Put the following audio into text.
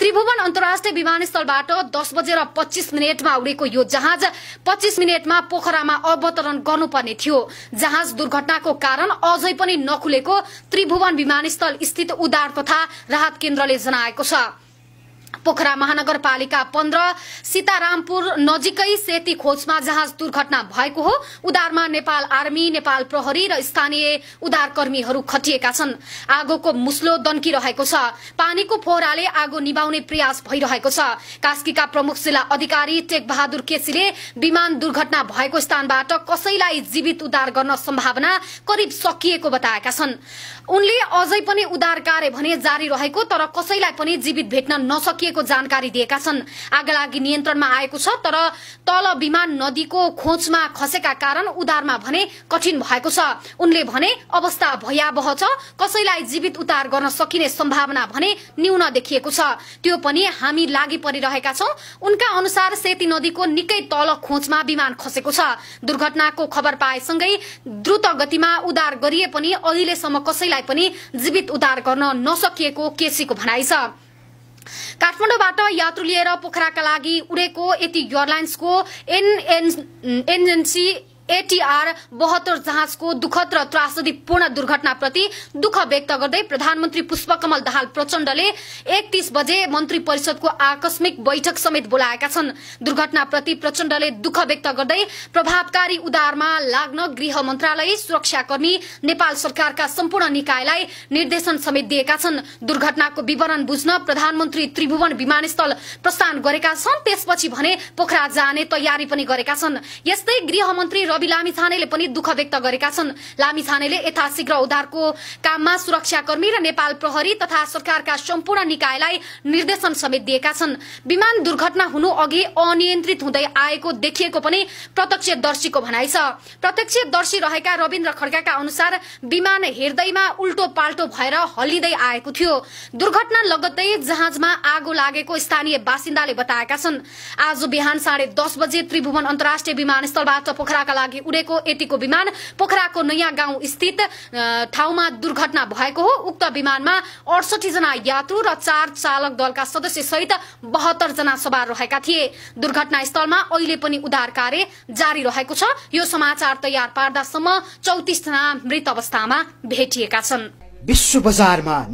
त्रिभुवन अन्तर्राष्ट्रिय विमानस्थलबाट दस बजेर पच्चिस मिनटमा उडेको यो जहाज पच्चिस मिनटमा पोखरामा अवतरण गर्नुपर्ने थियो जहाज दुर्घटनाको कारण अझै पनि नखुलेको त्रिभुवन विमानस्थल स्थित उद्धार तथा राहत केन्द्रले जनाएको छ पोखरा महानगरपालिका पन्ध्र सीतारामपुर नजिकै सेती खोजमा जहाज दुर्घटना भएको हो उधारमा नेपाल आर्मी नेपाल प्रहरी र स्थानीय उद्धारकर्मीहरू खटिएका छन् आगोको मुस्लो दन्किरहेको छ पानीको फोहराले आगो निभाउने प्रयास भइरहेको छ कास्कीका प्रमुख जिल्ला अधिकारी टेक बहादुर केसीले विमान दुर्घटना भएको स्थानबाट कसैलाई जीवित उद्धार गर्न सम्भावना करिब सकिएको बताएका छन् उनले अझै पनि उद्धार कार्य भने जारी रहेको तर कसैलाई पनि जीवित भेट्न नसके सकिएको जानकारी दिएका छन् आगलागी नियन्त्रणमा आएको छ तर तल विमान नदीको खोजमा खसेका कारण उधारमा भने कठिन भएको छ उनले भने अवस्था भयावह छ कसैलाई जीवित उतार गर्न सकिने सम्भावना भने न्यून देखिएको छ त्यो पनि हामी लागि परिरहेका छौं उनका अनुसार सेती नदीको निकै तल खोजमा विमान खसेको छ दुर्घटनाको खबर पाएसँगै द्रुत गतिमा उधार गरिए पनि अहिलेसम्म कसैलाई पनि जीवित उद्धार गर्न नसकिएको केसीको भनाइ छ काठमाडौँबाट यात्रु लिएर पोखराका लागि उडेको यति एयरलाइन्सको एनएनसी एटीआर बहत्तर जहाजको दुखद र त्रासदीपूर्ण दुर्घटनाप्रति दुःख व्यक्त गर्दै प्रधानमन्त्री पुष्पकमल दाहाल प्रचण्डले एकतीस बजे मन्त्री परिषदको आकस्मिक बैठक समेत बोलाएका छन् दुर्घटनाप्रति प्रचण्डले दुःख व्यक्त गर्दै प्रभावकारी उदारमा लाग्न गृह मन्त्रालय सुरक्षाकर्मी नेपाल सरकारका सम्पूर्ण निकायलाई निर्देशन समेत दिएका छन् दुर्घटनाको विवरण बुझ्न प्रधानमन्त्री त्रिभुवन विमानस्थल प्रस्थान गरेका छन् त्यसपछि भने पोखरा जाने तयारी पनि गरेका छन् यस्तै गृहमन्त्री रवि लामी छानेले पनि दुःख व्यक्त गरेका छन् लामी छानेले यथाशीघ्र उद्धारको काममा सुरक्षाकर्मी र नेपाल प्रहरी तथा सरकारका सम्पूर्ण निकायलाई निर्देशन समेत दिएका छन् विमान दुर्घटना हुनु अघि अनियन्त्रित हुँदै आएको देखिएको पनि प्रत्यक्षदर्शीको भनाइ छ प्रत्यक्षदर्शी रहेका रविन्द्र खड्गाका अनुसार विमान हेर्दैमा उल्टो पाल्टो भएर हल्लिँदै आएको थियो दुर्घटना लगत्तै जहाजमा आगो लागेको स्थानीय बासिन्दाले बताएका छन् आज बिहान साढे दस बजे त्रिभुवन अन्तर्राष्ट्रिय विमानस्थलबाट पोखराका लागि लागि उडेको यतिको विमान पोखराको नयाँ गाउँ स्थित ठाउँमा दुर्घटना भएको हो उक्त विमानमा अडसठी जना यात्रु र चार चालक दलका सदस्य सहित बहत्तर जना सवार रहेका थिए दुर्घटना स्थलमा अहिले पनि उद्धार कार्य जारी रहेको छ यो समाचार तयार पार्दासम्म चौतिस जना मृत अवस्थामा भेटिएका छन् विश्व बजारमा